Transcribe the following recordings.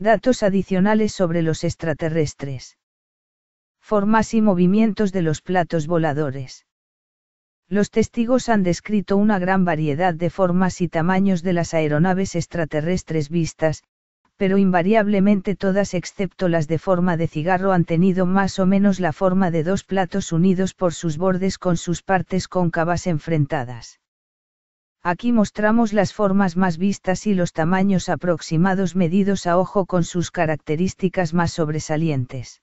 Datos adicionales sobre los extraterrestres. Formas y movimientos de los platos voladores. Los testigos han descrito una gran variedad de formas y tamaños de las aeronaves extraterrestres vistas, pero invariablemente todas excepto las de forma de cigarro han tenido más o menos la forma de dos platos unidos por sus bordes con sus partes cóncavas enfrentadas. Aquí mostramos las formas más vistas y los tamaños aproximados medidos a ojo con sus características más sobresalientes.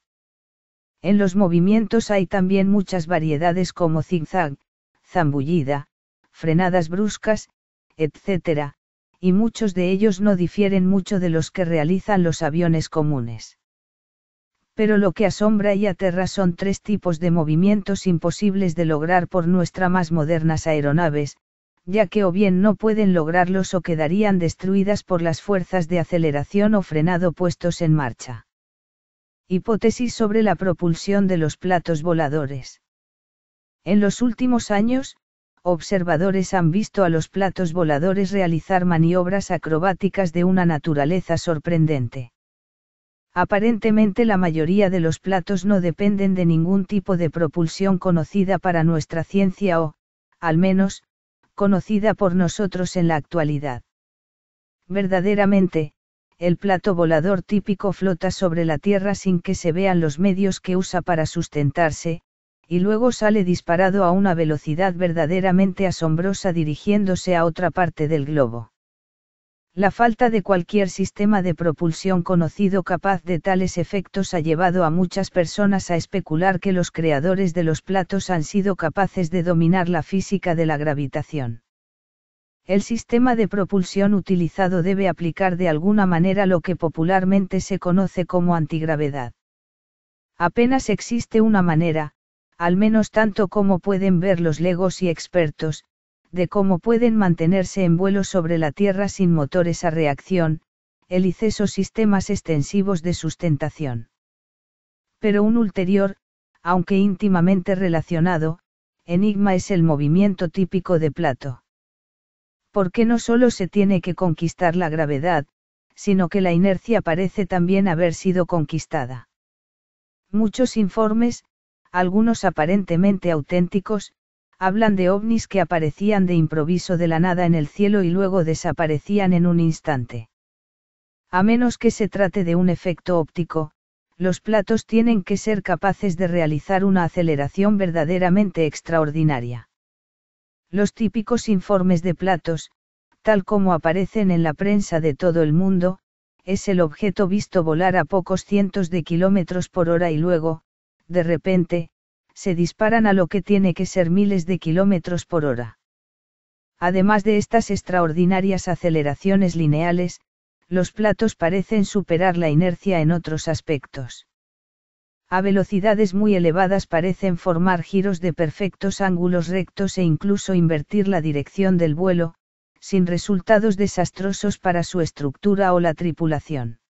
En los movimientos hay también muchas variedades como zigzag, zambullida, frenadas bruscas, etc., y muchos de ellos no difieren mucho de los que realizan los aviones comunes. Pero lo que asombra y aterra son tres tipos de movimientos imposibles de lograr por nuestras más modernas aeronaves, ya que o bien no pueden lograrlos o quedarían destruidas por las fuerzas de aceleración o frenado puestos en marcha. Hipótesis sobre la propulsión de los platos voladores. En los últimos años, observadores han visto a los platos voladores realizar maniobras acrobáticas de una naturaleza sorprendente. Aparentemente la mayoría de los platos no dependen de ningún tipo de propulsión conocida para nuestra ciencia o, al menos, conocida por nosotros en la actualidad. Verdaderamente, el plato volador típico flota sobre la Tierra sin que se vean los medios que usa para sustentarse, y luego sale disparado a una velocidad verdaderamente asombrosa dirigiéndose a otra parte del globo. La falta de cualquier sistema de propulsión conocido capaz de tales efectos ha llevado a muchas personas a especular que los creadores de los platos han sido capaces de dominar la física de la gravitación. El sistema de propulsión utilizado debe aplicar de alguna manera lo que popularmente se conoce como antigravedad. Apenas existe una manera, al menos tanto como pueden ver los legos y expertos, de cómo pueden mantenerse en vuelo sobre la Tierra sin motores a reacción, hélices o sistemas extensivos de sustentación. Pero un ulterior, aunque íntimamente relacionado, enigma es el movimiento típico de Plato. Porque no solo se tiene que conquistar la gravedad, sino que la inercia parece también haber sido conquistada. Muchos informes, algunos aparentemente auténticos, hablan de ovnis que aparecían de improviso de la nada en el cielo y luego desaparecían en un instante. A menos que se trate de un efecto óptico, los platos tienen que ser capaces de realizar una aceleración verdaderamente extraordinaria. Los típicos informes de platos, tal como aparecen en la prensa de todo el mundo, es el objeto visto volar a pocos cientos de kilómetros por hora y luego, de repente, se disparan a lo que tiene que ser miles de kilómetros por hora. Además de estas extraordinarias aceleraciones lineales, los platos parecen superar la inercia en otros aspectos. A velocidades muy elevadas parecen formar giros de perfectos ángulos rectos e incluso invertir la dirección del vuelo, sin resultados desastrosos para su estructura o la tripulación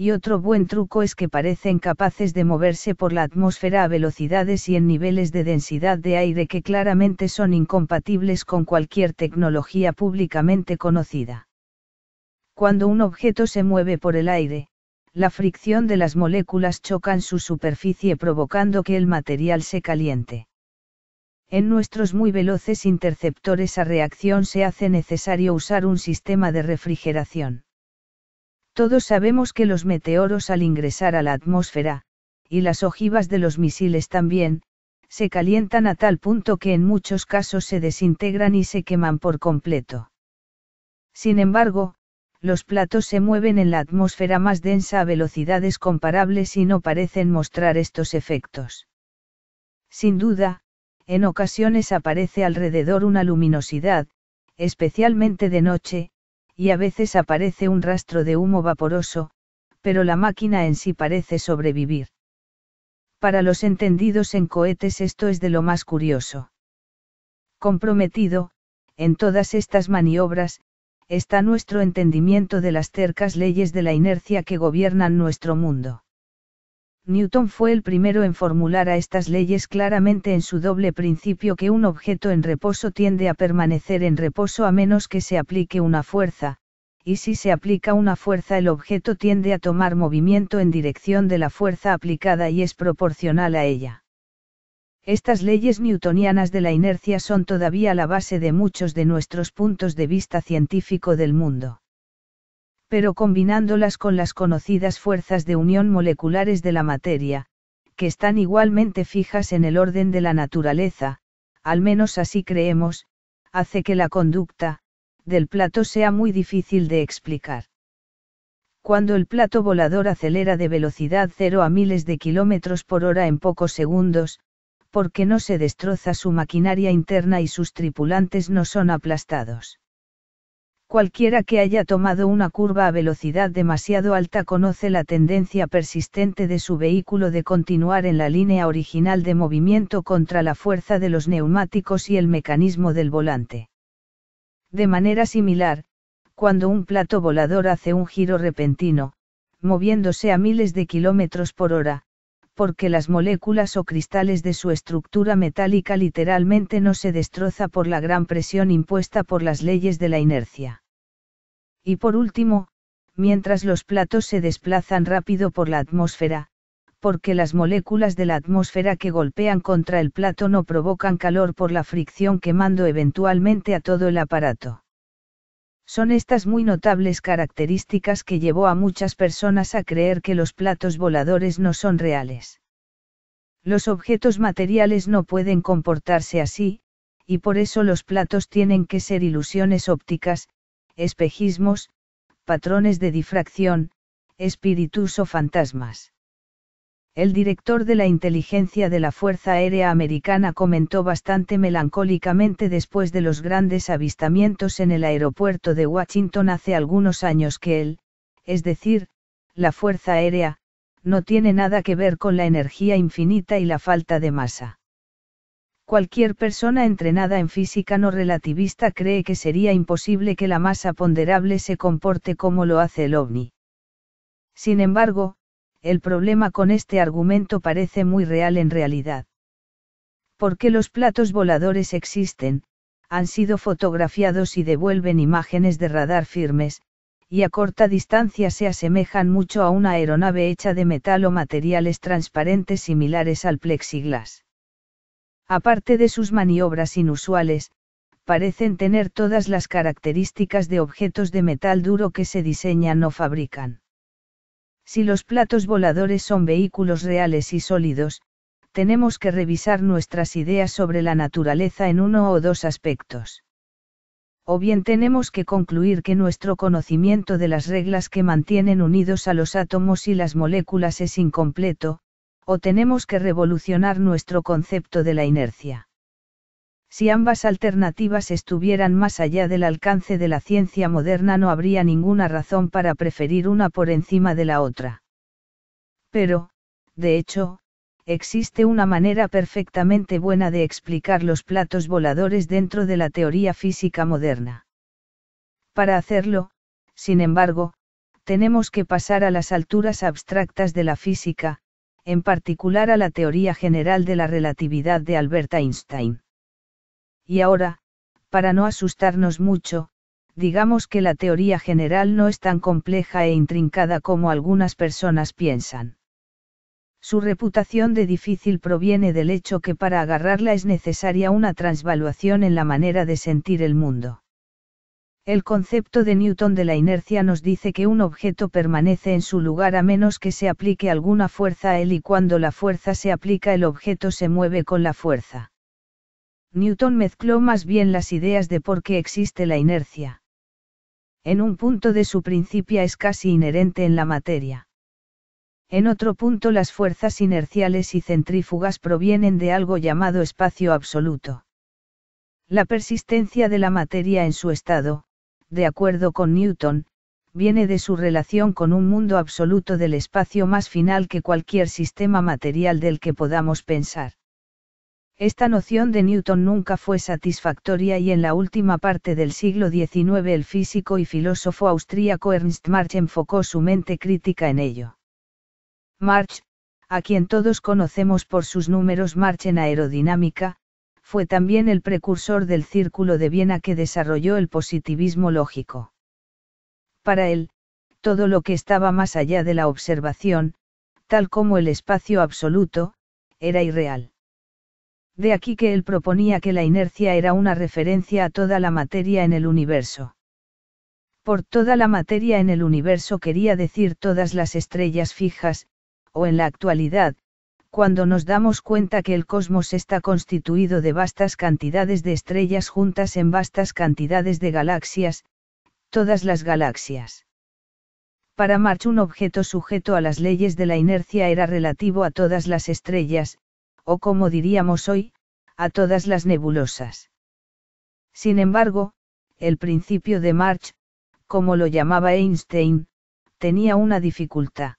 y otro buen truco es que parecen capaces de moverse por la atmósfera a velocidades y en niveles de densidad de aire que claramente son incompatibles con cualquier tecnología públicamente conocida. Cuando un objeto se mueve por el aire, la fricción de las moléculas choca en su superficie provocando que el material se caliente. En nuestros muy veloces interceptores a reacción se hace necesario usar un sistema de refrigeración. Todos sabemos que los meteoros al ingresar a la atmósfera, y las ojivas de los misiles también, se calientan a tal punto que en muchos casos se desintegran y se queman por completo. Sin embargo, los platos se mueven en la atmósfera más densa a velocidades comparables y no parecen mostrar estos efectos. Sin duda, en ocasiones aparece alrededor una luminosidad, especialmente de noche, y a veces aparece un rastro de humo vaporoso, pero la máquina en sí parece sobrevivir. Para los entendidos en cohetes esto es de lo más curioso. Comprometido, en todas estas maniobras, está nuestro entendimiento de las tercas leyes de la inercia que gobiernan nuestro mundo. Newton fue el primero en formular a estas leyes claramente en su doble principio que un objeto en reposo tiende a permanecer en reposo a menos que se aplique una fuerza, y si se aplica una fuerza el objeto tiende a tomar movimiento en dirección de la fuerza aplicada y es proporcional a ella. Estas leyes newtonianas de la inercia son todavía la base de muchos de nuestros puntos de vista científico del mundo pero combinándolas con las conocidas fuerzas de unión moleculares de la materia, que están igualmente fijas en el orden de la naturaleza, al menos así creemos, hace que la conducta, del plato sea muy difícil de explicar. Cuando el plato volador acelera de velocidad cero a miles de kilómetros por hora en pocos segundos, porque no se destroza su maquinaria interna y sus tripulantes no son aplastados. Cualquiera que haya tomado una curva a velocidad demasiado alta conoce la tendencia persistente de su vehículo de continuar en la línea original de movimiento contra la fuerza de los neumáticos y el mecanismo del volante. De manera similar, cuando un plato volador hace un giro repentino, moviéndose a miles de kilómetros por hora, porque las moléculas o cristales de su estructura metálica literalmente no se destroza por la gran presión impuesta por las leyes de la inercia. Y por último, mientras los platos se desplazan rápido por la atmósfera, porque las moléculas de la atmósfera que golpean contra el plato no provocan calor por la fricción quemando eventualmente a todo el aparato. Son estas muy notables características que llevó a muchas personas a creer que los platos voladores no son reales. Los objetos materiales no pueden comportarse así, y por eso los platos tienen que ser ilusiones ópticas, espejismos, patrones de difracción, espíritus o fantasmas. El director de la inteligencia de la Fuerza Aérea Americana comentó bastante melancólicamente después de los grandes avistamientos en el aeropuerto de Washington hace algunos años que él, es decir, la Fuerza Aérea, no tiene nada que ver con la energía infinita y la falta de masa. Cualquier persona entrenada en física no relativista cree que sería imposible que la masa ponderable se comporte como lo hace el ovni. Sin embargo, el problema con este argumento parece muy real en realidad. Porque los platos voladores existen? Han sido fotografiados y devuelven imágenes de radar firmes, y a corta distancia se asemejan mucho a una aeronave hecha de metal o materiales transparentes similares al plexiglas Aparte de sus maniobras inusuales, parecen tener todas las características de objetos de metal duro que se diseñan o fabrican. Si los platos voladores son vehículos reales y sólidos, tenemos que revisar nuestras ideas sobre la naturaleza en uno o dos aspectos. O bien tenemos que concluir que nuestro conocimiento de las reglas que mantienen unidos a los átomos y las moléculas es incompleto, o tenemos que revolucionar nuestro concepto de la inercia. Si ambas alternativas estuvieran más allá del alcance de la ciencia moderna no habría ninguna razón para preferir una por encima de la otra. Pero, de hecho, existe una manera perfectamente buena de explicar los platos voladores dentro de la teoría física moderna. Para hacerlo, sin embargo, tenemos que pasar a las alturas abstractas de la física, en particular a la teoría general de la relatividad de Albert Einstein. Y ahora, para no asustarnos mucho, digamos que la teoría general no es tan compleja e intrincada como algunas personas piensan. Su reputación de difícil proviene del hecho que para agarrarla es necesaria una transvaluación en la manera de sentir el mundo. El concepto de Newton de la inercia nos dice que un objeto permanece en su lugar a menos que se aplique alguna fuerza a él y cuando la fuerza se aplica el objeto se mueve con la fuerza. Newton mezcló más bien las ideas de por qué existe la inercia. En un punto de su principio es casi inherente en la materia. En otro punto las fuerzas inerciales y centrífugas provienen de algo llamado espacio absoluto. La persistencia de la materia en su estado, de acuerdo con Newton, viene de su relación con un mundo absoluto del espacio más final que cualquier sistema material del que podamos pensar. Esta noción de Newton nunca fue satisfactoria y en la última parte del siglo XIX el físico y filósofo austríaco Ernst March enfocó su mente crítica en ello. March, a quien todos conocemos por sus números March en aerodinámica, fue también el precursor del Círculo de Viena que desarrolló el positivismo lógico. Para él, todo lo que estaba más allá de la observación, tal como el espacio absoluto, era irreal. De aquí que él proponía que la inercia era una referencia a toda la materia en el universo. Por toda la materia en el universo quería decir todas las estrellas fijas, o en la actualidad, cuando nos damos cuenta que el cosmos está constituido de vastas cantidades de estrellas juntas en vastas cantidades de galaxias, todas las galaxias. Para March un objeto sujeto a las leyes de la inercia era relativo a todas las estrellas, o como diríamos hoy, a todas las nebulosas. Sin embargo, el principio de March, como lo llamaba Einstein, tenía una dificultad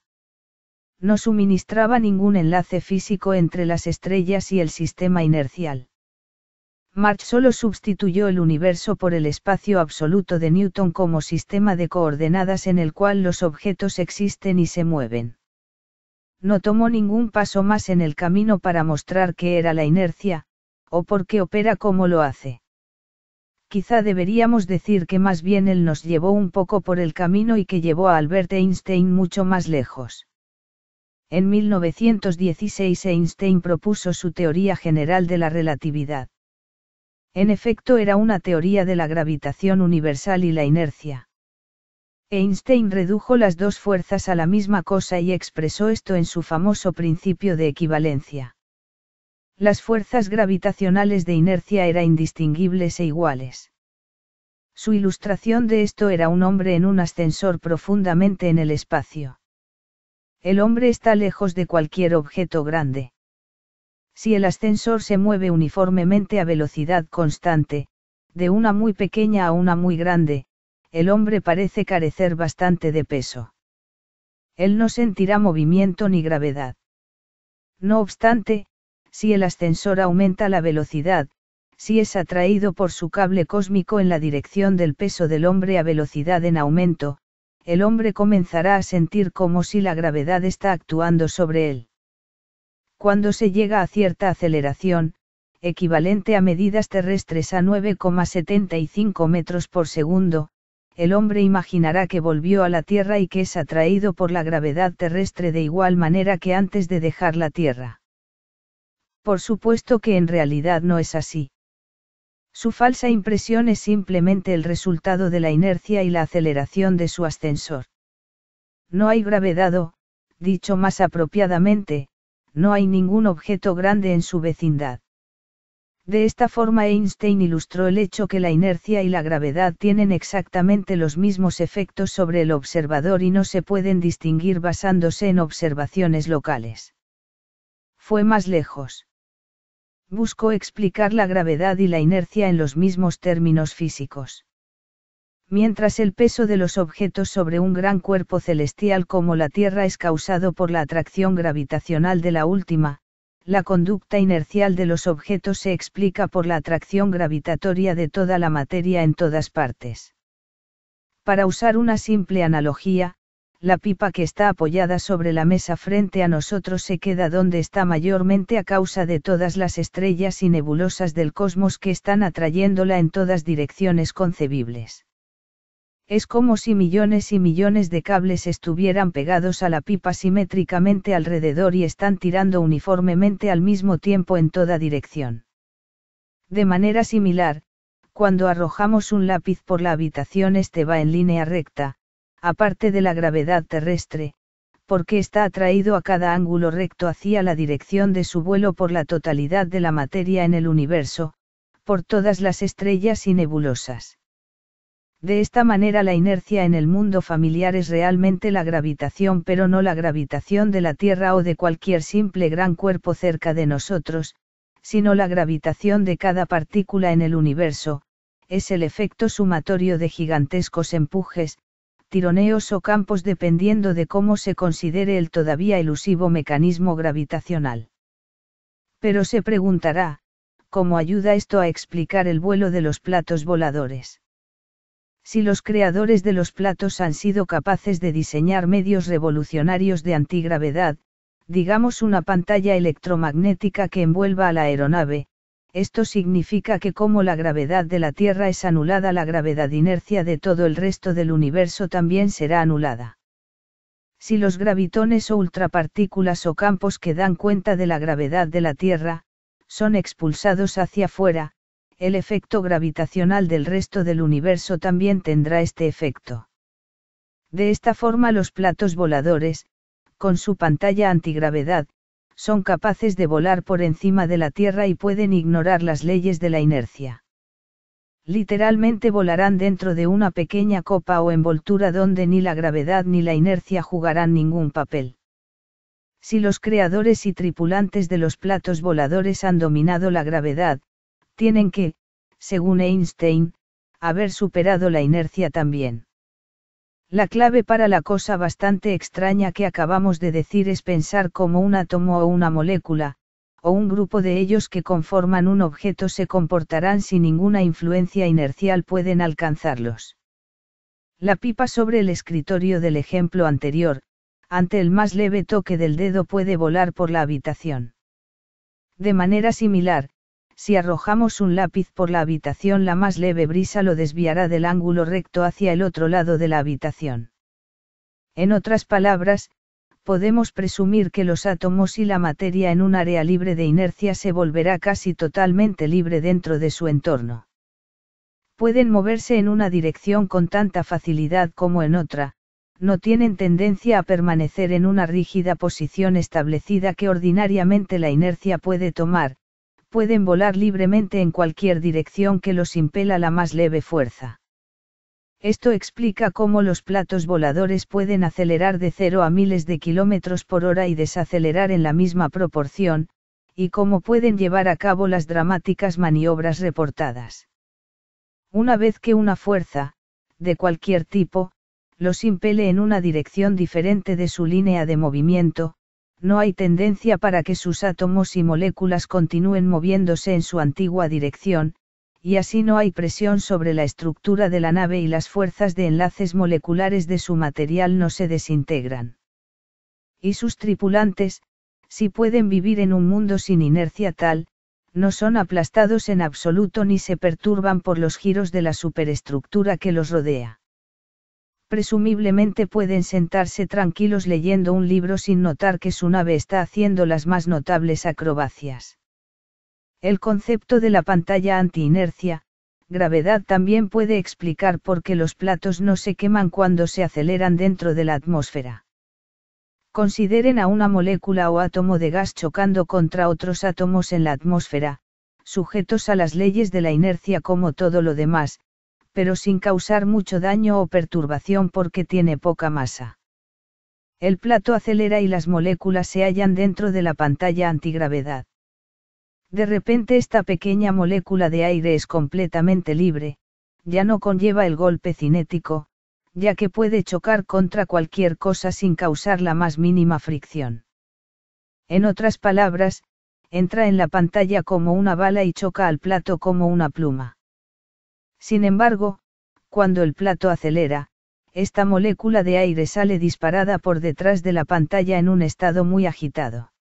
no suministraba ningún enlace físico entre las estrellas y el sistema inercial. Marx solo sustituyó el universo por el espacio absoluto de Newton como sistema de coordenadas en el cual los objetos existen y se mueven. No tomó ningún paso más en el camino para mostrar qué era la inercia, o por qué opera como lo hace. Quizá deberíamos decir que más bien él nos llevó un poco por el camino y que llevó a Albert Einstein mucho más lejos. En 1916 Einstein propuso su teoría general de la relatividad. En efecto era una teoría de la gravitación universal y la inercia. Einstein redujo las dos fuerzas a la misma cosa y expresó esto en su famoso principio de equivalencia. Las fuerzas gravitacionales de inercia eran indistinguibles e iguales. Su ilustración de esto era un hombre en un ascensor profundamente en el espacio. El hombre está lejos de cualquier objeto grande. Si el ascensor se mueve uniformemente a velocidad constante, de una muy pequeña a una muy grande, el hombre parece carecer bastante de peso. Él no sentirá movimiento ni gravedad. No obstante, si el ascensor aumenta la velocidad, si es atraído por su cable cósmico en la dirección del peso del hombre a velocidad en aumento, el hombre comenzará a sentir como si la gravedad está actuando sobre él. Cuando se llega a cierta aceleración, equivalente a medidas terrestres a 9,75 metros por segundo, el hombre imaginará que volvió a la Tierra y que es atraído por la gravedad terrestre de igual manera que antes de dejar la Tierra. Por supuesto que en realidad no es así. Su falsa impresión es simplemente el resultado de la inercia y la aceleración de su ascensor. No hay gravedad o, dicho más apropiadamente, no hay ningún objeto grande en su vecindad. De esta forma Einstein ilustró el hecho que la inercia y la gravedad tienen exactamente los mismos efectos sobre el observador y no se pueden distinguir basándose en observaciones locales. Fue más lejos. Buscó explicar la gravedad y la inercia en los mismos términos físicos. Mientras el peso de los objetos sobre un gran cuerpo celestial como la Tierra es causado por la atracción gravitacional de la última, la conducta inercial de los objetos se explica por la atracción gravitatoria de toda la materia en todas partes. Para usar una simple analogía, la pipa que está apoyada sobre la mesa frente a nosotros se queda donde está mayormente a causa de todas las estrellas y nebulosas del cosmos que están atrayéndola en todas direcciones concebibles. Es como si millones y millones de cables estuvieran pegados a la pipa simétricamente alrededor y están tirando uniformemente al mismo tiempo en toda dirección. De manera similar, cuando arrojamos un lápiz por la habitación este va en línea recta, aparte de la gravedad terrestre, porque está atraído a cada ángulo recto hacia la dirección de su vuelo por la totalidad de la materia en el universo, por todas las estrellas y nebulosas. De esta manera la inercia en el mundo familiar es realmente la gravitación pero no la gravitación de la Tierra o de cualquier simple gran cuerpo cerca de nosotros, sino la gravitación de cada partícula en el universo, es el efecto sumatorio de gigantescos empujes, tironeos o campos dependiendo de cómo se considere el todavía elusivo mecanismo gravitacional. Pero se preguntará, ¿cómo ayuda esto a explicar el vuelo de los platos voladores? Si los creadores de los platos han sido capaces de diseñar medios revolucionarios de antigravedad, digamos una pantalla electromagnética que envuelva a la aeronave, esto significa que como la gravedad de la Tierra es anulada, la gravedad inercia de todo el resto del universo también será anulada. Si los gravitones o ultrapartículas o campos que dan cuenta de la gravedad de la Tierra, son expulsados hacia afuera, el efecto gravitacional del resto del universo también tendrá este efecto. De esta forma los platos voladores, con su pantalla antigravedad, son capaces de volar por encima de la Tierra y pueden ignorar las leyes de la inercia. Literalmente volarán dentro de una pequeña copa o envoltura donde ni la gravedad ni la inercia jugarán ningún papel. Si los creadores y tripulantes de los platos voladores han dominado la gravedad, tienen que, según Einstein, haber superado la inercia también. La clave para la cosa bastante extraña que acabamos de decir es pensar como un átomo o una molécula, o un grupo de ellos que conforman un objeto se comportarán si ninguna influencia inercial pueden alcanzarlos. La pipa sobre el escritorio del ejemplo anterior, ante el más leve toque del dedo puede volar por la habitación. De manera similar, si arrojamos un lápiz por la habitación, la más leve brisa lo desviará del ángulo recto hacia el otro lado de la habitación. En otras palabras, podemos presumir que los átomos y la materia en un área libre de inercia se volverá casi totalmente libre dentro de su entorno. Pueden moverse en una dirección con tanta facilidad como en otra, no tienen tendencia a permanecer en una rígida posición establecida que ordinariamente la inercia puede tomar, pueden volar libremente en cualquier dirección que los impela la más leve fuerza. Esto explica cómo los platos voladores pueden acelerar de cero a miles de kilómetros por hora y desacelerar en la misma proporción, y cómo pueden llevar a cabo las dramáticas maniobras reportadas. Una vez que una fuerza, de cualquier tipo, los impele en una dirección diferente de su línea de movimiento, no hay tendencia para que sus átomos y moléculas continúen moviéndose en su antigua dirección, y así no hay presión sobre la estructura de la nave y las fuerzas de enlaces moleculares de su material no se desintegran. Y sus tripulantes, si pueden vivir en un mundo sin inercia tal, no son aplastados en absoluto ni se perturban por los giros de la superestructura que los rodea presumiblemente pueden sentarse tranquilos leyendo un libro sin notar que su nave está haciendo las más notables acrobacias. El concepto de la pantalla antiinercia, gravedad también puede explicar por qué los platos no se queman cuando se aceleran dentro de la atmósfera. Consideren a una molécula o átomo de gas chocando contra otros átomos en la atmósfera, sujetos a las leyes de la inercia como todo lo demás, pero sin causar mucho daño o perturbación porque tiene poca masa. El plato acelera y las moléculas se hallan dentro de la pantalla antigravedad. De repente esta pequeña molécula de aire es completamente libre, ya no conlleva el golpe cinético, ya que puede chocar contra cualquier cosa sin causar la más mínima fricción. En otras palabras, entra en la pantalla como una bala y choca al plato como una pluma. Sin embargo, cuando el plato acelera, esta molécula de aire sale disparada por detrás de la pantalla en un estado muy agitado.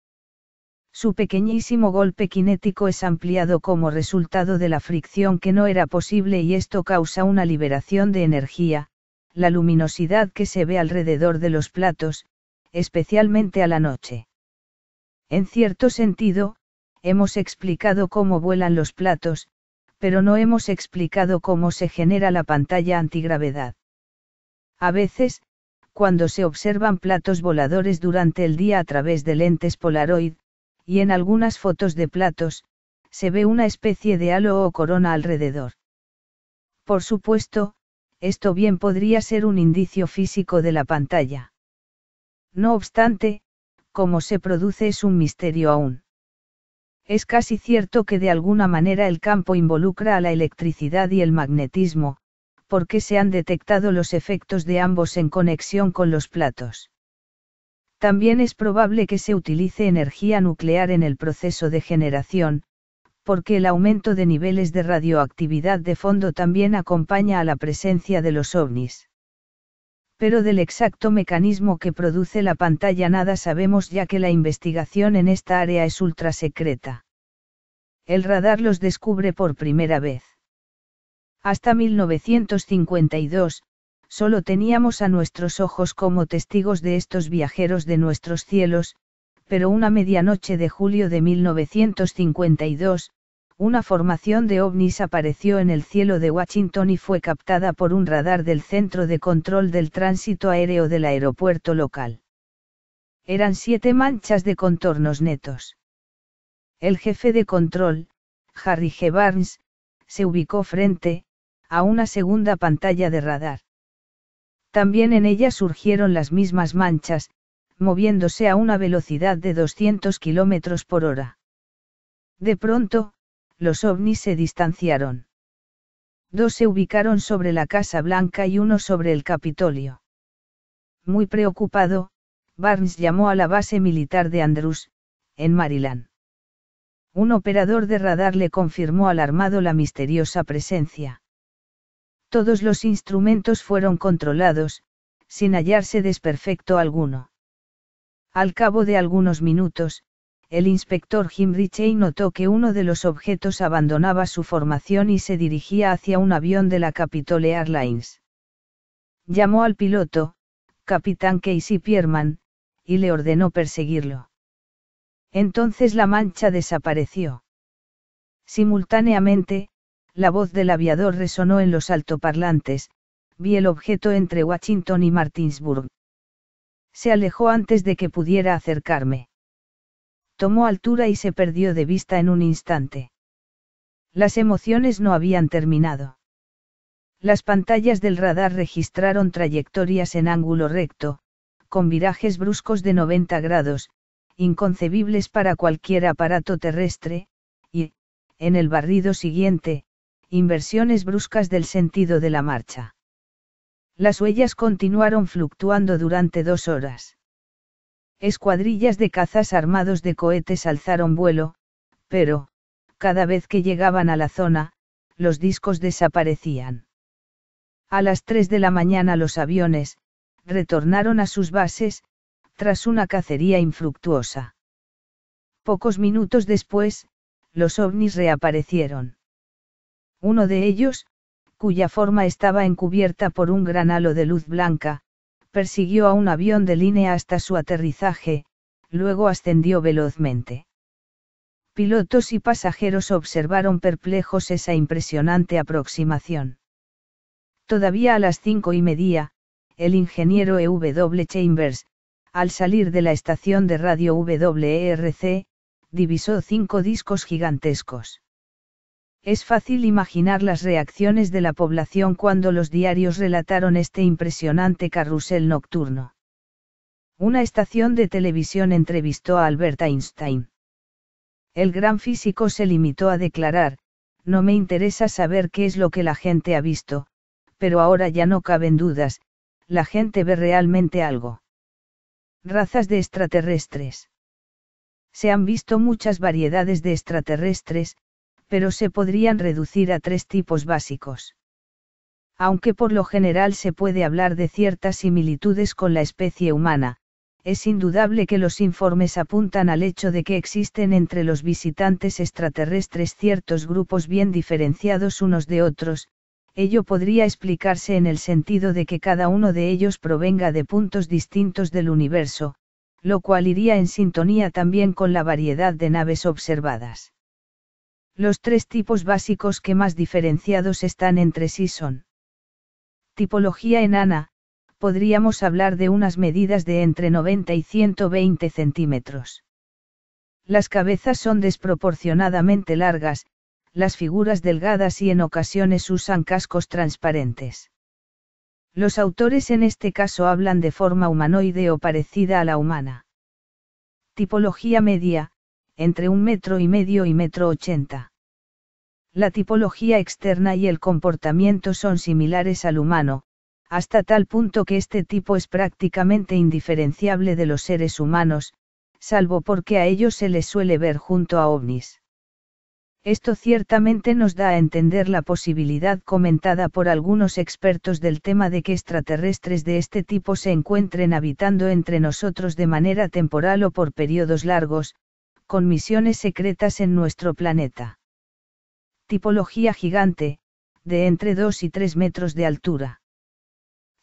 Su pequeñísimo golpe cinético es ampliado como resultado de la fricción que no era posible y esto causa una liberación de energía, la luminosidad que se ve alrededor de los platos, especialmente a la noche. En cierto sentido, hemos explicado cómo vuelan los platos, pero no hemos explicado cómo se genera la pantalla antigravedad. A veces, cuando se observan platos voladores durante el día a través de lentes Polaroid, y en algunas fotos de platos, se ve una especie de halo o corona alrededor. Por supuesto, esto bien podría ser un indicio físico de la pantalla. No obstante, cómo se produce es un misterio aún. Es casi cierto que de alguna manera el campo involucra a la electricidad y el magnetismo, porque se han detectado los efectos de ambos en conexión con los platos. También es probable que se utilice energía nuclear en el proceso de generación, porque el aumento de niveles de radioactividad de fondo también acompaña a la presencia de los ovnis pero del exacto mecanismo que produce la pantalla nada sabemos ya que la investigación en esta área es ultra secreta. El radar los descubre por primera vez. Hasta 1952, solo teníamos a nuestros ojos como testigos de estos viajeros de nuestros cielos, pero una medianoche de julio de 1952, una formación de ovnis apareció en el cielo de Washington y fue captada por un radar del Centro de Control del Tránsito Aéreo del aeropuerto local. Eran siete manchas de contornos netos. El jefe de control, Harry G. Barnes, se ubicó frente, a una segunda pantalla de radar. También en ella surgieron las mismas manchas, moviéndose a una velocidad de 200 kilómetros por hora. De pronto, los ovnis se distanciaron. Dos se ubicaron sobre la Casa Blanca y uno sobre el Capitolio. Muy preocupado, Barnes llamó a la base militar de Andrews, en Maryland. Un operador de radar le confirmó alarmado la misteriosa presencia. Todos los instrumentos fueron controlados, sin hallarse desperfecto alguno. Al cabo de algunos minutos, el inspector Himrichey notó que uno de los objetos abandonaba su formación y se dirigía hacia un avión de la Capitol Airlines. Llamó al piloto, capitán Casey Pierman, y le ordenó perseguirlo. Entonces la mancha desapareció. Simultáneamente, la voz del aviador resonó en los altoparlantes, vi el objeto entre Washington y Martinsburg. Se alejó antes de que pudiera acercarme tomó altura y se perdió de vista en un instante. Las emociones no habían terminado. Las pantallas del radar registraron trayectorias en ángulo recto, con virajes bruscos de 90 grados, inconcebibles para cualquier aparato terrestre, y, en el barrido siguiente, inversiones bruscas del sentido de la marcha. Las huellas continuaron fluctuando durante dos horas. Escuadrillas de cazas armados de cohetes alzaron vuelo, pero, cada vez que llegaban a la zona, los discos desaparecían. A las 3 de la mañana los aviones, retornaron a sus bases, tras una cacería infructuosa. Pocos minutos después, los ovnis reaparecieron. Uno de ellos, cuya forma estaba encubierta por un gran halo de luz blanca, persiguió a un avión de línea hasta su aterrizaje, luego ascendió velozmente. Pilotos y pasajeros observaron perplejos esa impresionante aproximación. Todavía a las cinco y media, el ingeniero E.W. Chambers, al salir de la estación de radio WERC, divisó cinco discos gigantescos. Es fácil imaginar las reacciones de la población cuando los diarios relataron este impresionante carrusel nocturno. Una estación de televisión entrevistó a Albert Einstein. El gran físico se limitó a declarar, no me interesa saber qué es lo que la gente ha visto, pero ahora ya no caben dudas, la gente ve realmente algo. Razas de extraterrestres. Se han visto muchas variedades de extraterrestres, pero se podrían reducir a tres tipos básicos. Aunque por lo general se puede hablar de ciertas similitudes con la especie humana, es indudable que los informes apuntan al hecho de que existen entre los visitantes extraterrestres ciertos grupos bien diferenciados unos de otros, ello podría explicarse en el sentido de que cada uno de ellos provenga de puntos distintos del universo, lo cual iría en sintonía también con la variedad de naves observadas. Los tres tipos básicos que más diferenciados están entre sí son. Tipología enana, podríamos hablar de unas medidas de entre 90 y 120 centímetros. Las cabezas son desproporcionadamente largas, las figuras delgadas y en ocasiones usan cascos transparentes. Los autores en este caso hablan de forma humanoide o parecida a la humana. Tipología media, entre un metro y medio y metro ochenta la tipología externa y el comportamiento son similares al humano, hasta tal punto que este tipo es prácticamente indiferenciable de los seres humanos, salvo porque a ellos se les suele ver junto a ovnis. Esto ciertamente nos da a entender la posibilidad comentada por algunos expertos del tema de que extraterrestres de este tipo se encuentren habitando entre nosotros de manera temporal o por periodos largos, con misiones secretas en nuestro planeta tipología gigante, de entre 2 y 3 metros de altura.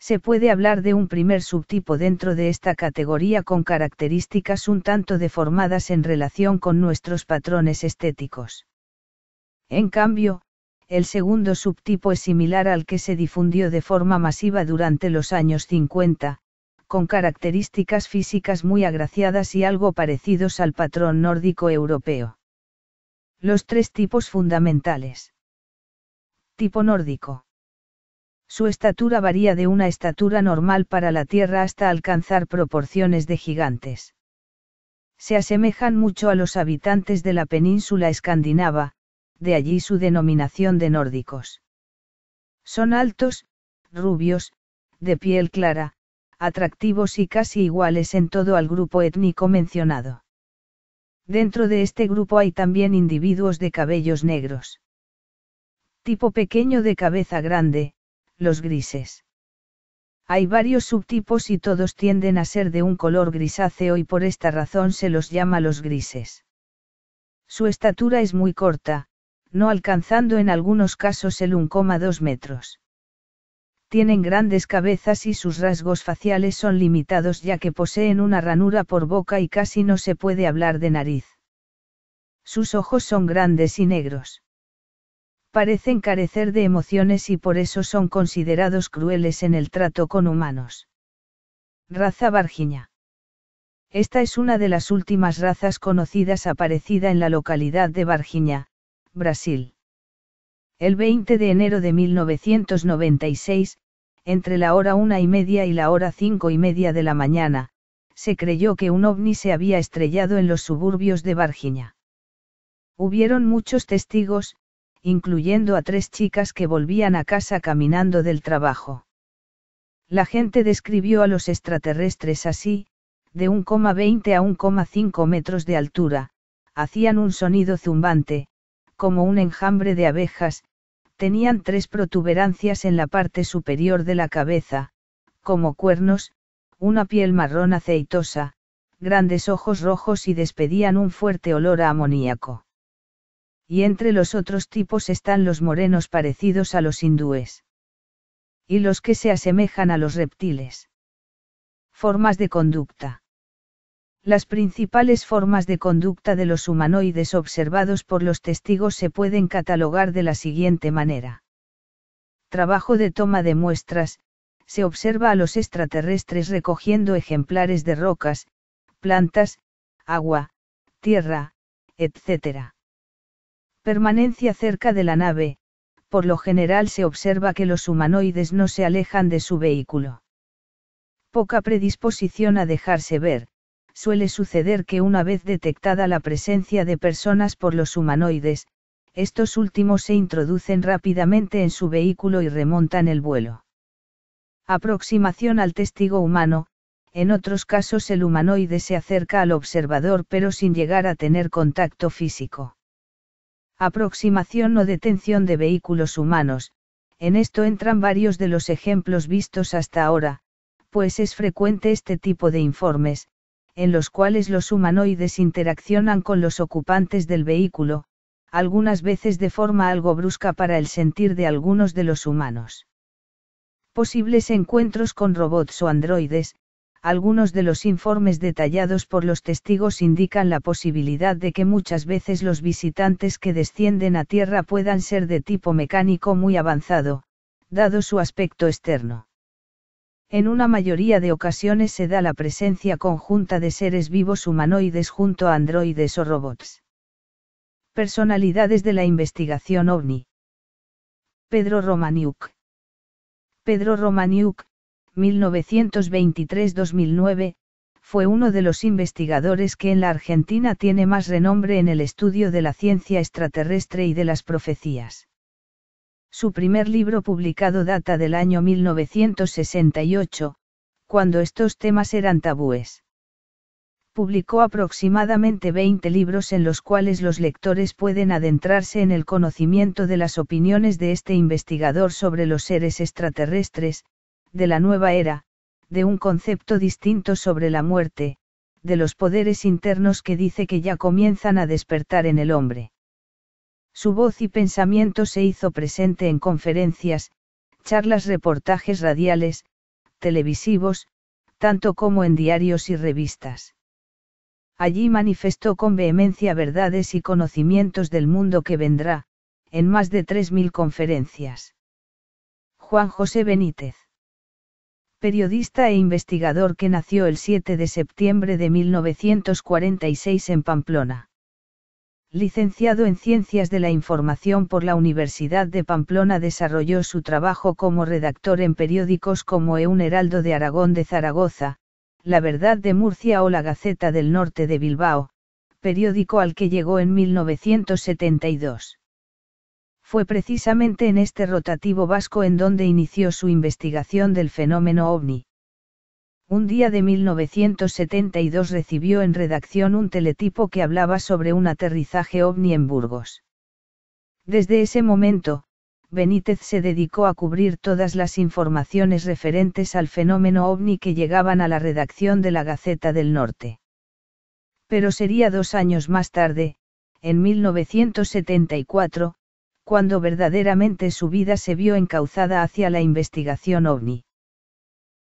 Se puede hablar de un primer subtipo dentro de esta categoría con características un tanto deformadas en relación con nuestros patrones estéticos. En cambio, el segundo subtipo es similar al que se difundió de forma masiva durante los años 50, con características físicas muy agraciadas y algo parecidos al patrón nórdico europeo. Los tres tipos fundamentales. Tipo nórdico. Su estatura varía de una estatura normal para la Tierra hasta alcanzar proporciones de gigantes. Se asemejan mucho a los habitantes de la península escandinava, de allí su denominación de nórdicos. Son altos, rubios, de piel clara, atractivos y casi iguales en todo al grupo étnico mencionado. Dentro de este grupo hay también individuos de cabellos negros. Tipo pequeño de cabeza grande, los grises. Hay varios subtipos y todos tienden a ser de un color grisáceo y por esta razón se los llama los grises. Su estatura es muy corta, no alcanzando en algunos casos el 1,2 metros tienen grandes cabezas y sus rasgos faciales son limitados ya que poseen una ranura por boca y casi no se puede hablar de nariz. Sus ojos son grandes y negros. Parecen carecer de emociones y por eso son considerados crueles en el trato con humanos. Raza Varginha. Esta es una de las últimas razas conocidas aparecida en la localidad de Varginha, Brasil. El 20 de enero de 1996, entre la hora una y media y la hora cinco y media de la mañana, se creyó que un ovni se había estrellado en los suburbios de Varginha. Hubieron muchos testigos, incluyendo a tres chicas que volvían a casa caminando del trabajo. La gente describió a los extraterrestres así, de 1,20 a 1,5 metros de altura, hacían un sonido zumbante, como un enjambre de abejas, tenían tres protuberancias en la parte superior de la cabeza, como cuernos, una piel marrón aceitosa, grandes ojos rojos y despedían un fuerte olor a amoníaco. Y entre los otros tipos están los morenos parecidos a los hindúes. Y los que se asemejan a los reptiles. Formas de conducta. Las principales formas de conducta de los humanoides observados por los testigos se pueden catalogar de la siguiente manera. Trabajo de toma de muestras, se observa a los extraterrestres recogiendo ejemplares de rocas, plantas, agua, tierra, etc. Permanencia cerca de la nave, por lo general se observa que los humanoides no se alejan de su vehículo. Poca predisposición a dejarse ver, suele suceder que una vez detectada la presencia de personas por los humanoides, estos últimos se introducen rápidamente en su vehículo y remontan el vuelo. Aproximación al testigo humano, en otros casos el humanoide se acerca al observador pero sin llegar a tener contacto físico. Aproximación o detención de vehículos humanos, en esto entran varios de los ejemplos vistos hasta ahora, pues es frecuente este tipo de informes, en los cuales los humanoides interaccionan con los ocupantes del vehículo, algunas veces de forma algo brusca para el sentir de algunos de los humanos. Posibles encuentros con robots o androides, algunos de los informes detallados por los testigos indican la posibilidad de que muchas veces los visitantes que descienden a tierra puedan ser de tipo mecánico muy avanzado, dado su aspecto externo. En una mayoría de ocasiones se da la presencia conjunta de seres vivos humanoides junto a androides o robots. Personalidades de la investigación ovni. Pedro Romaniuk. Pedro Romaniuk, 1923-2009, fue uno de los investigadores que en la Argentina tiene más renombre en el estudio de la ciencia extraterrestre y de las profecías. Su primer libro publicado data del año 1968, cuando estos temas eran tabúes. Publicó aproximadamente 20 libros en los cuales los lectores pueden adentrarse en el conocimiento de las opiniones de este investigador sobre los seres extraterrestres, de la nueva era, de un concepto distinto sobre la muerte, de los poderes internos que dice que ya comienzan a despertar en el hombre. Su voz y pensamiento se hizo presente en conferencias, charlas, reportajes radiales, televisivos, tanto como en diarios y revistas. Allí manifestó con vehemencia verdades y conocimientos del mundo que vendrá, en más de 3.000 conferencias. Juan José Benítez. Periodista e investigador que nació el 7 de septiembre de 1946 en Pamplona licenciado en Ciencias de la Información por la Universidad de Pamplona, desarrolló su trabajo como redactor en periódicos como E Heraldo de Aragón de Zaragoza, La Verdad de Murcia o La Gaceta del Norte de Bilbao, periódico al que llegó en 1972. Fue precisamente en este rotativo vasco en donde inició su investigación del fenómeno ovni. Un día de 1972 recibió en redacción un teletipo que hablaba sobre un aterrizaje ovni en Burgos. Desde ese momento, Benítez se dedicó a cubrir todas las informaciones referentes al fenómeno ovni que llegaban a la redacción de la Gaceta del Norte. Pero sería dos años más tarde, en 1974, cuando verdaderamente su vida se vio encauzada hacia la investigación ovni.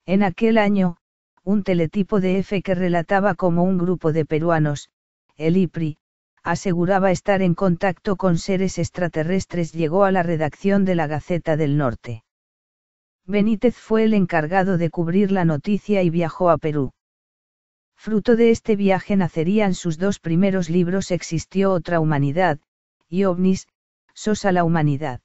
En aquel año, un teletipo de F que relataba cómo un grupo de peruanos, el IPRI, aseguraba estar en contacto con seres extraterrestres llegó a la redacción de la Gaceta del Norte. Benítez fue el encargado de cubrir la noticia y viajó a Perú. Fruto de este viaje nacerían sus dos primeros libros Existió otra humanidad, y OVNIS, Sosa la humanidad.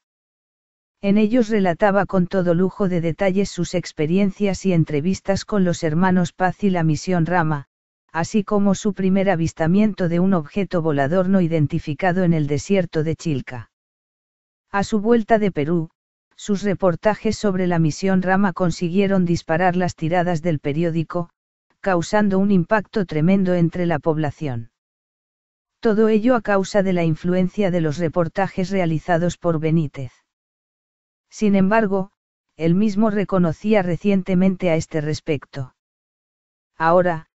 En ellos relataba con todo lujo de detalles sus experiencias y entrevistas con los hermanos Paz y la misión Rama, así como su primer avistamiento de un objeto volador no identificado en el desierto de Chilca. A su vuelta de Perú, sus reportajes sobre la misión Rama consiguieron disparar las tiradas del periódico, causando un impacto tremendo entre la población. Todo ello a causa de la influencia de los reportajes realizados por Benítez. Sin embargo, él mismo reconocía recientemente a este respecto. Ahora,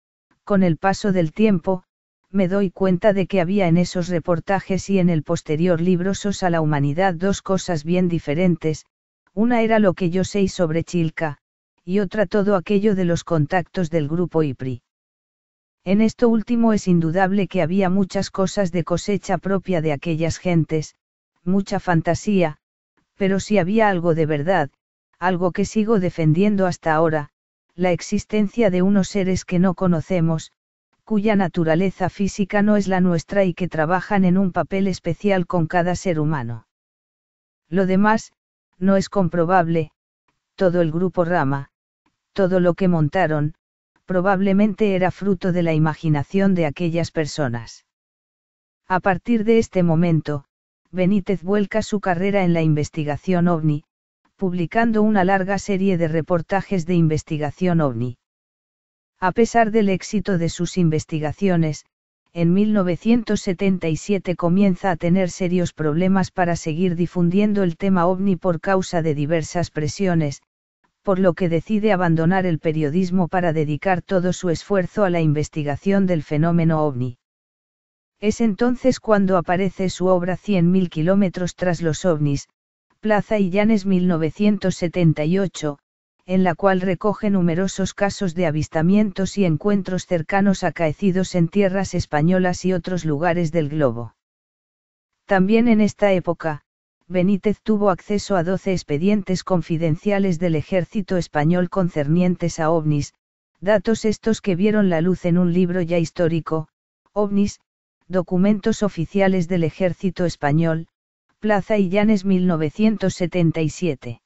con el paso del tiempo, me doy cuenta de que había en esos reportajes y en el posterior libro Sos a la humanidad dos cosas bien diferentes, una era lo que yo sé sobre Chilca, y otra todo aquello de los contactos del grupo IPRI. En esto último es indudable que había muchas cosas de cosecha propia de aquellas gentes, mucha fantasía, pero si había algo de verdad, algo que sigo defendiendo hasta ahora, la existencia de unos seres que no conocemos, cuya naturaleza física no es la nuestra y que trabajan en un papel especial con cada ser humano. Lo demás, no es comprobable, todo el grupo Rama, todo lo que montaron, probablemente era fruto de la imaginación de aquellas personas. A partir de este momento, Benítez vuelca su carrera en la investigación ovni, publicando una larga serie de reportajes de investigación ovni. A pesar del éxito de sus investigaciones, en 1977 comienza a tener serios problemas para seguir difundiendo el tema ovni por causa de diversas presiones, por lo que decide abandonar el periodismo para dedicar todo su esfuerzo a la investigación del fenómeno ovni. Es entonces cuando aparece su obra 100.000 kilómetros tras los ovnis, Plaza y Llanes 1978, en la cual recoge numerosos casos de avistamientos y encuentros cercanos acaecidos en tierras españolas y otros lugares del globo. También en esta época, Benítez tuvo acceso a 12 expedientes confidenciales del ejército español concernientes a ovnis, datos estos que vieron la luz en un libro ya histórico, ovnis, Documentos oficiales del Ejército Español, Plaza y Llanes 1977.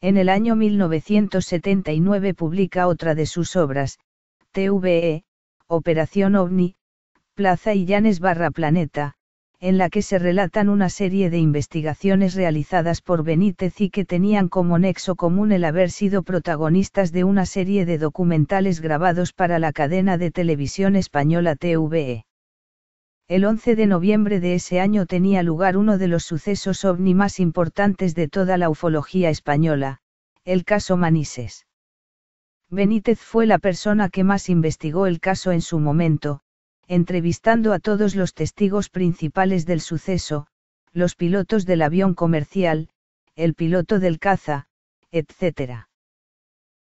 En el año 1979 publica otra de sus obras, TVE, Operación OVNI, Plaza y Llanes barra Planeta, en la que se relatan una serie de investigaciones realizadas por Benítez y que tenían como nexo común el haber sido protagonistas de una serie de documentales grabados para la cadena de televisión española TVE el 11 de noviembre de ese año tenía lugar uno de los sucesos ovni más importantes de toda la ufología española, el caso Manises. Benítez fue la persona que más investigó el caso en su momento, entrevistando a todos los testigos principales del suceso, los pilotos del avión comercial, el piloto del caza, etc.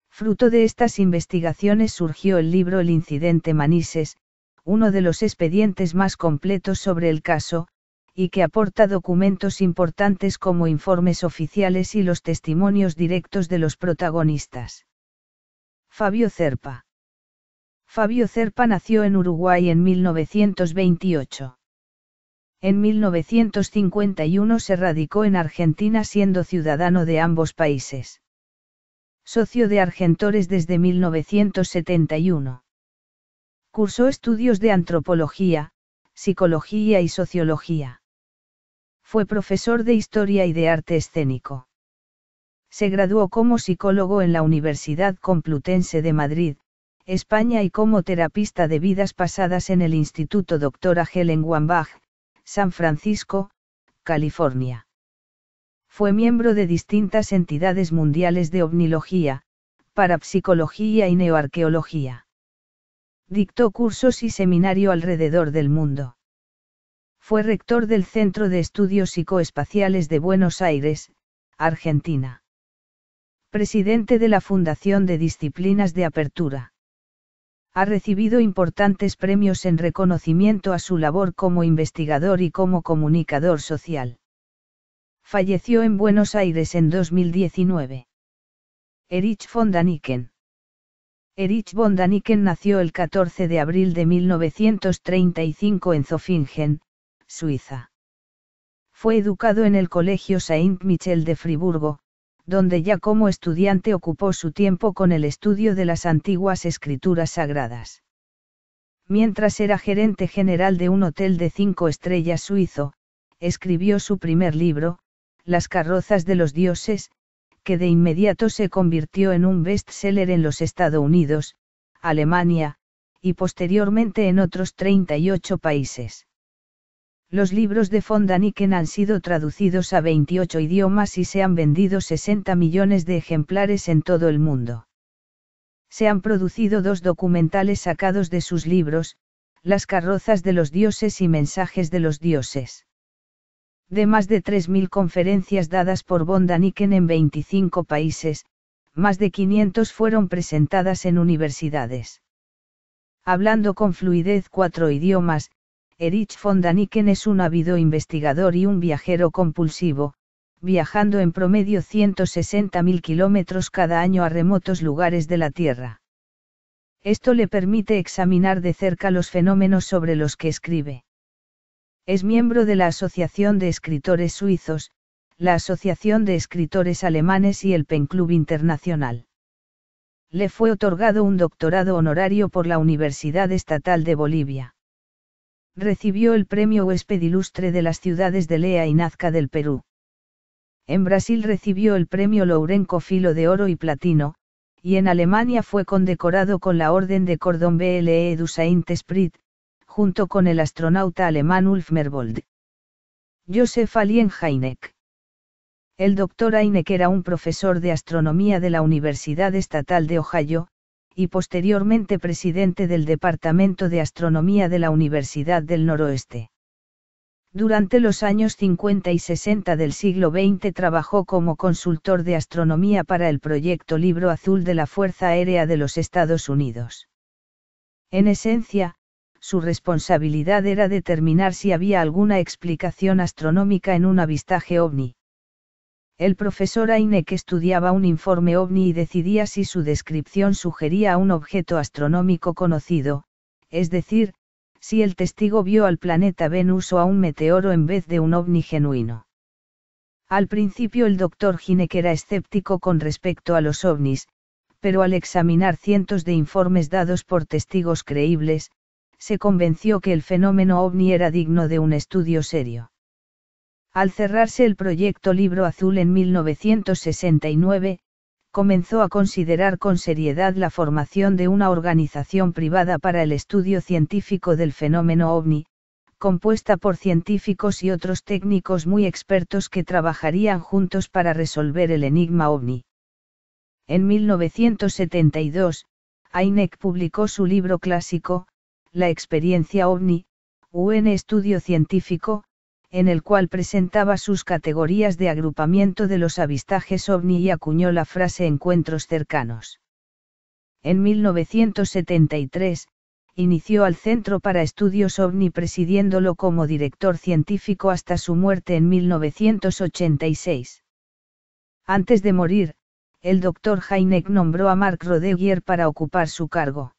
Fruto de estas investigaciones surgió el libro El incidente Manises, uno de los expedientes más completos sobre el caso, y que aporta documentos importantes como informes oficiales y los testimonios directos de los protagonistas. Fabio Cerpa. Fabio Cerpa nació en Uruguay en 1928. En 1951 se radicó en Argentina siendo ciudadano de ambos países. Socio de Argentores desde 1971. Cursó estudios de antropología, psicología y sociología. Fue profesor de historia y de arte escénico. Se graduó como psicólogo en la Universidad Complutense de Madrid, España y como terapista de vidas pasadas en el Instituto Doctora Helen Wambach, San Francisco, California. Fue miembro de distintas entidades mundiales de ovnilogía, parapsicología y neoarqueología dictó cursos y seminario alrededor del mundo. Fue rector del Centro de Estudios Psicoespaciales de Buenos Aires, Argentina. Presidente de la Fundación de Disciplinas de Apertura. Ha recibido importantes premios en reconocimiento a su labor como investigador y como comunicador social. Falleció en Buenos Aires en 2019. Erich von Daniken. Erich von Daniken nació el 14 de abril de 1935 en Zofingen, Suiza. Fue educado en el Colegio Saint Michel de Friburgo, donde ya como estudiante ocupó su tiempo con el estudio de las antiguas escrituras sagradas. Mientras era gerente general de un hotel de cinco estrellas suizo, escribió su primer libro, Las carrozas de los dioses, que de inmediato se convirtió en un bestseller en los Estados Unidos, Alemania, y posteriormente en otros 38 países. Los libros de Fonda Daniken han sido traducidos a 28 idiomas y se han vendido 60 millones de ejemplares en todo el mundo. Se han producido dos documentales sacados de sus libros, Las carrozas de los dioses y Mensajes de los dioses de más de 3.000 conferencias dadas por Bondaniken en 25 países, más de 500 fueron presentadas en universidades. Hablando con fluidez cuatro idiomas, Erich von Daniken es un ávido investigador y un viajero compulsivo, viajando en promedio 160.000 kilómetros cada año a remotos lugares de la Tierra. Esto le permite examinar de cerca los fenómenos sobre los que escribe. Es miembro de la Asociación de Escritores Suizos, la Asociación de Escritores Alemanes y el Pen Club Internacional. Le fue otorgado un doctorado honorario por la Universidad Estatal de Bolivia. Recibió el premio Huésped Ilustre de las ciudades de Lea y Nazca del Perú. En Brasil recibió el premio Lourenco Filo de Oro y Platino, y en Alemania fue condecorado con la Orden de Cordón BLE du Saint Esprit, junto con el astronauta alemán Ulf Merbold. Josef Alien Heineck. El doctor Heineck era un profesor de astronomía de la Universidad Estatal de Ohio, y posteriormente presidente del Departamento de Astronomía de la Universidad del Noroeste. Durante los años 50 y 60 del siglo XX trabajó como consultor de astronomía para el proyecto Libro Azul de la Fuerza Aérea de los Estados Unidos. En esencia, su responsabilidad era determinar si había alguna explicación astronómica en un avistaje ovni. El profesor Ainek estudiaba un informe ovni y decidía si su descripción sugería un objeto astronómico conocido, es decir, si el testigo vio al planeta Venus o a un meteoro en vez de un ovni genuino. Al principio el doctor Hinek era escéptico con respecto a los ovnis, pero al examinar cientos de informes dados por testigos creíbles, se convenció que el fenómeno ovni era digno de un estudio serio. Al cerrarse el proyecto Libro Azul en 1969, comenzó a considerar con seriedad la formación de una organización privada para el estudio científico del fenómeno ovni, compuesta por científicos y otros técnicos muy expertos que trabajarían juntos para resolver el enigma ovni. En 1972, Ainek publicó su libro clásico, la experiencia ovni, UN Estudio Científico, en el cual presentaba sus categorías de agrupamiento de los avistajes ovni y acuñó la frase encuentros cercanos. En 1973, inició al Centro para Estudios ovni presidiéndolo como director científico hasta su muerte en 1986. Antes de morir, el doctor Heineck nombró a Mark Rodeguier para ocupar su cargo.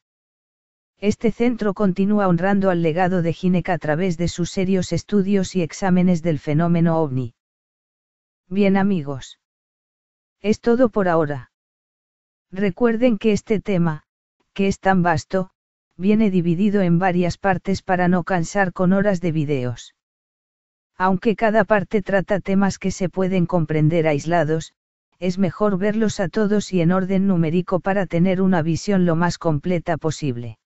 Este centro continúa honrando al legado de Gineca a través de sus serios estudios y exámenes del fenómeno ovni. Bien amigos. Es todo por ahora. Recuerden que este tema, que es tan vasto, viene dividido en varias partes para no cansar con horas de videos. Aunque cada parte trata temas que se pueden comprender aislados, es mejor verlos a todos y en orden numérico para tener una visión lo más completa posible.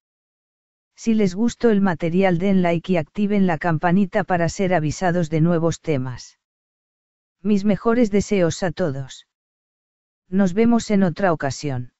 Si les gustó el material den like y activen la campanita para ser avisados de nuevos temas. Mis mejores deseos a todos. Nos vemos en otra ocasión.